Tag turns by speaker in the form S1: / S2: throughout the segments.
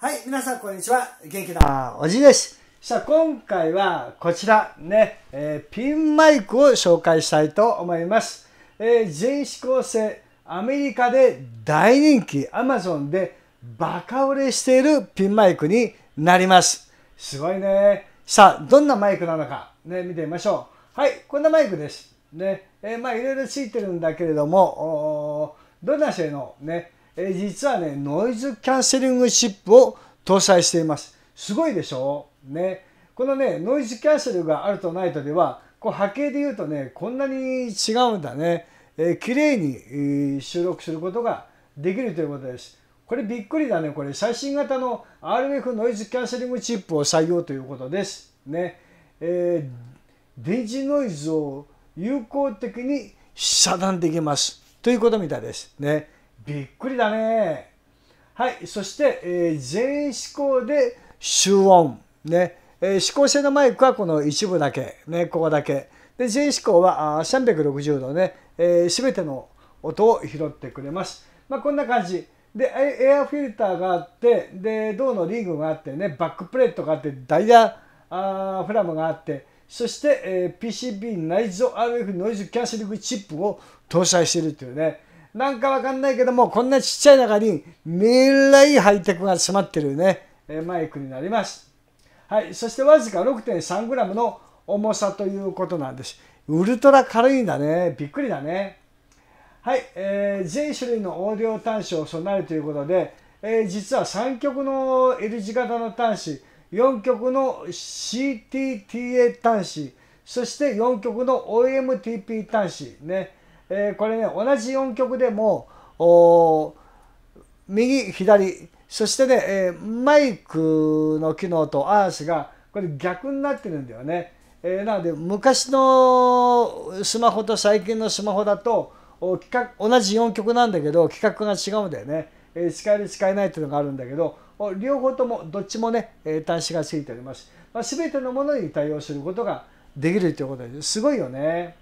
S1: はい、皆さんこんにちは。元気なおじいです。さあ、今回はこちらね、えー、ピンマイクを紹介したいと思います。えー、全指向性、アメリカで大人気、Amazon でバカ売れしているピンマイクになります。すごいね。さあ、どんなマイクなのか、ね、見てみましょう。はい、こんなマイクです。ね、えー、まあいろいろついてるんだけれども、どんな性能、ね、え実はね、ノイズキャンセリングチップを搭載しています。すごいでしょね。このね、ノイズキャンセルがあるとないとでは、こう波形で言うとね、こんなに違うんだね。えー、綺麗に、収録することができるということです。これびっくりだね。これ最新型の RF ノイズキャンセリングチップを採用ということです。ね。えー、電磁ノイズを有効的に遮断できます。ということみたいです。ね。びっくりだね。はい、そして、えー、全指向で集音。ね。えー、指向性のマイクはこの一部だけ。ね、ここだけ。で、全指向はあ360度ね、えー、べ、ての音を拾ってくれます。まあ、こんな感じ。で、エアフィルターがあって、で、銅のリングがあってね、バックプレートがあって、ダイヤあフラムがあって、そして、えー、PCB 内蔵 RF ノイズキャンセリングチップを搭載しているというね、なんかわかんないけども、こんなちっちゃい中に、めらいハイテクが詰まってるね、マイクになります。はい、そしてわずか 6.3g の重さということなんです。ウルトラ軽いんだね。びっくりだね。はい、えー、全種類のオーディオ端子を備えるということで、えー、実は3極の L 字型の端子、4極の CTTA 端子、そして4極の OMTP 端子ね、えー、これね同じ4曲でも右左そしてね、えー、マイクの機能とアースがこれ逆になってるんだよね。えー、なので昔のスマホと最近のスマホだと企画同じ4曲なんだけど企画が違うんだよね。えー、使える使えないというのがあるんだけど両方ともどっちもね、えー、端子がついております。まあ、全てのものに対応することができるということですごいよね。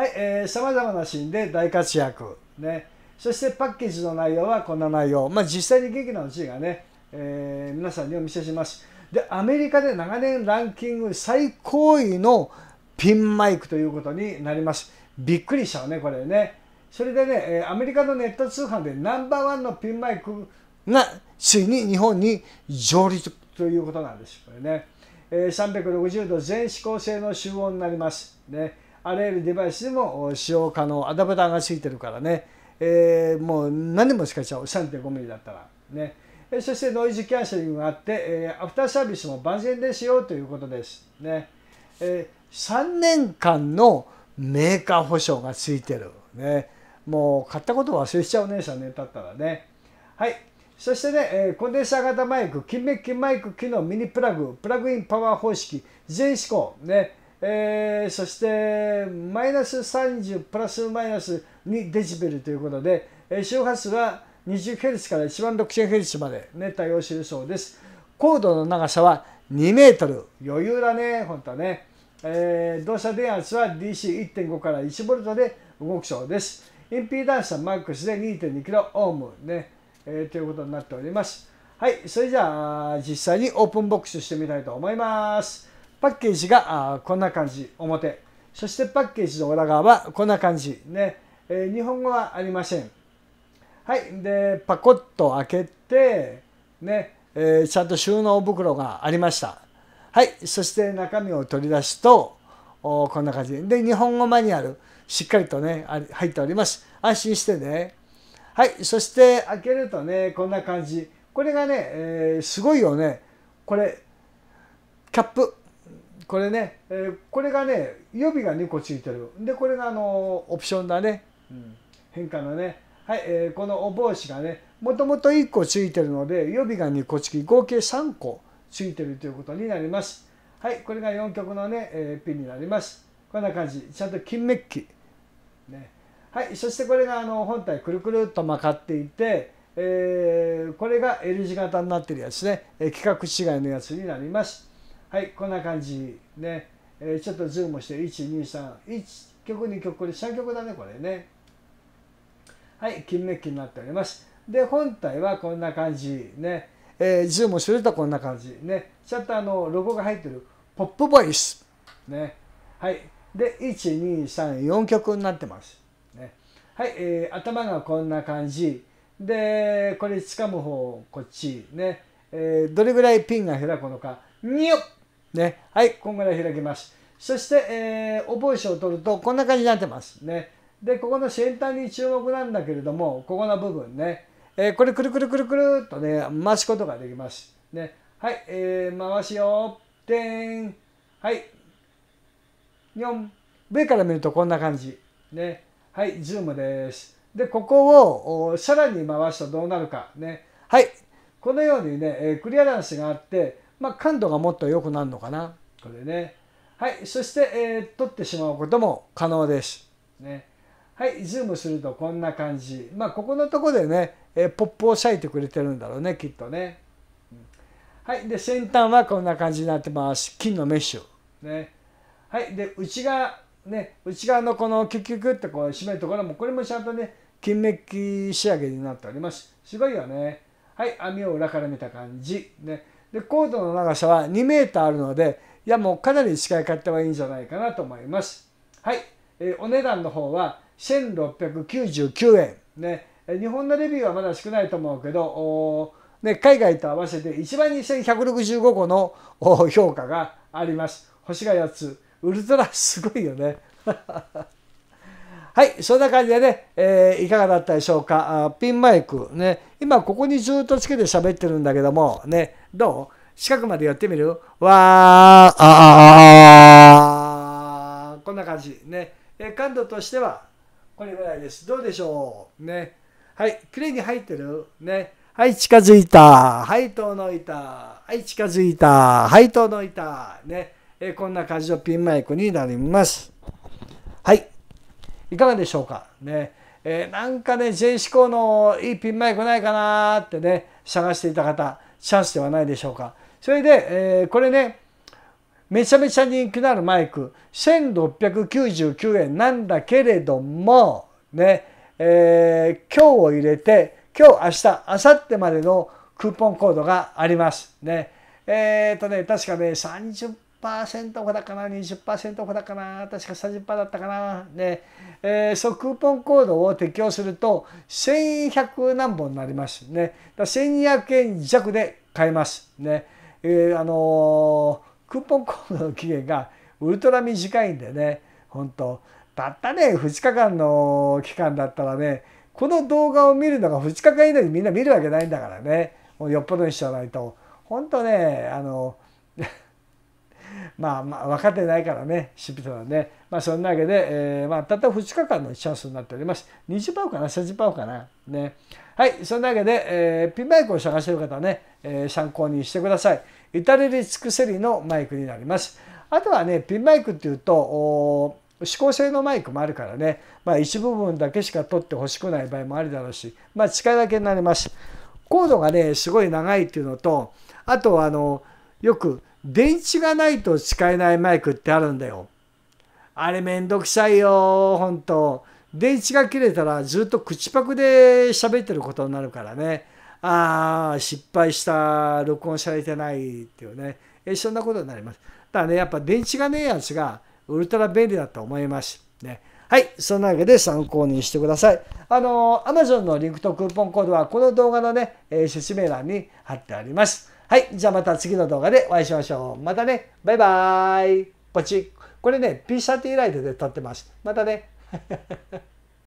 S1: はいえー、さまざまなシーンで大活躍、ね、そしてパッケージの内容はこんな内容、まあ、実際に劇団の地位がね、えー、皆さんにお見せしますでアメリカで長年ランキング最高位のピンマイクということになりますびっくりしたわねこれねそれでねアメリカのネット通販でナンバーワンのピンマイクがついに日本に上陸ということなんですこれね360度全指向性の集音になりますねあらゆるデバイスでも使用可能アダプターがついてるからね、えー、もう何でも使えちゃう 3.5mm だったらねそしてノイズキャンセリングがあって、えー、アフターサービスも万全ですよということですね、えー、3年間のメーカー保証がついてるねもう買ったこと忘れちゃうね3年経ったらねはいそしてね、えー、コンデンサー型マイク、金メッキマイク機能ミニプラグ、プラグインパワー方式、全指向、ね、えー、そしてマイナス30プラスマイナス2デシベルということで、えー、周波数は 20Hz から 16000Hz まで、ね、対応しているそうです。コードの長さは2メートル余裕だね、本当ね。えー、動車電圧は DC1.5 から1ボルトで動くそうです。インピダンスはマックスで 2.2kΩ オームね、えー、ということになっております。はい、それじゃあ実際にオープンボックスしてみたいと思います。パッケージがあこんな感じ表そしてパッケージの裏側はこんな感じね、えー、日本語はありませんはいでパコッと開けてね、えー、ちゃんと収納袋がありましたはいそして中身を取り出すとおこんな感じで日本語マニュアルしっかりとね入っております安心してねはいそして開けるとねこんな感じこれがね、えー、すごいよねこれキャップこれね、えー、これがね予備が2個ついてるでこれがあのオプションだね、うん、変化のねはい、えー、このお帽子がねもともと1個ついてるので予備が2個付き合計3個ついてるということになりますはいこれが4曲のね、えー、ピンになりますこんな感じちゃんと金メッキねはいそしてこれがあの本体くるくるっと曲がっていてえー、これが L 字型になってるやつね、えー、規格違いのやつになります。はいこんな感じね、えー、ちょっとズームして1231曲2曲これ3曲だねこれねはい金メッキになっておりますで本体はこんな感じね、えー、ズームするとこんな感じねちょっとあのロゴが入ってるポップボイスねはいで1234曲になってますねはい、えー、頭がこんな感じでこれ掴む方こっちね、えー、どれぐらいピンが開くのかによっね、はいこんぐらい開きますそして、えー、おえしを取るとこんな感じになってますねでここの先端に注目なんだけれどもここの部分ね、えー、これくるくるくるくるっとね回すことができますねはい、えー、回しよでんはい4上から見るとこんな感じねはいズームですでここをさらに回すとどうなるかねはいこのようにね、えクリアランスがあってまあ、感度がもっと良くなるのかなこれねはいそして、えー、取ってしまうことも可能です、ね、はいズームするとこんな感じまあここのとこでね、えー、ポップを割いてくれてるんだろうねきっとね、うん、はいで先端はこんな感じになってます金のメッシュねはいで内側ね内側のこのキュキュキュってこう締めるところもこれもちゃんとね金メッキ仕上げになっておりますすごいよねはい網を裏から見た感じねでコードの長さは2 m あるのでいやもうかなり使い買っはいいんじゃないかなと思いますはい、えー、お値段の方は1699円ね日本のレビューはまだ少ないと思うけどね、海外と合わせて1万2165個の評価があります。星が8つ。ウルトラすごいよね。はい、そんな感じでね、えー、いかがだったでしょうか。あピンマイクね、今ここにずっとつけて喋ってるんだけども、ね、どう近くまでやってみるわー、あー、こんな感じ。ね。え感度としては、これぐらいです。どうでしょうね。はい。きれいに入ってるね。はい、近づいた。はい、遠のいた。はい、近づいた。はい、遠のいた。ね。えこんな感じのピンマイクになります。はい。いかがでしょうかね。えなんかね、J 思考のいいピンマイクないかなってね、探していた方。チャンスではないでしょうか。それで、えー、これね、めちゃめちゃ人気のあるマイク、1699円なんだけれども、ね、えー、今日を入れて、今日、明日、明後日までのクーポンコードがあります。ね。えっ、ー、とね、確かね、30 10%ほどかな、20%ほどかな、確か30%だったかな、で、えー、そのクーポンコードを適用すると、1100何本になりますね。だ1200円弱で買えます。ね。えー、あのー、クーポンコードの期限がウルトラ短いんでね、本当たったね、2日間の期間だったらね、この動画を見るのが2日間以内にみんな見るわけないんだからね、もうよっぽどにしちゃわないと。本当ね、あの、まあまあ分かってないからねシ人とはね。まあそんなわけで、えー、まあたった2日間のチャンスになっております20%かな30%かなねはいそんなわけで、えー、ピンマイクを探してる方はね、えー、参考にしてください至れり尽くせりのマイクになりますあとはねピンマイクっていうと指向性のマイクもあるからね、まあ、一部分だけしか取ってほしくない場合もあるだろうし、まあ、近いだけになります。コードがねすごい長いっていうのとあとはあのよく電池がないと使えないマイクってあるんだよ。あれめんどくさいよ、ほんと。電池が切れたらずっと口パクで喋ってることになるからね。ああ、失敗した、録音されてないっていうね。えそんなことになります。ただね、やっぱ電池がねえやつがウルトラ便利だと思います。ね。はい、そんなわけで参考にしてください。あの、Amazon のリンクとクーポンコードはこの動画のね、え説明欄に貼ってあります。はい。じゃあまた次の動画でお会いしましょう。またね。バイバーイ。ポチちこれね、ピシャティライトで撮ってます。またね。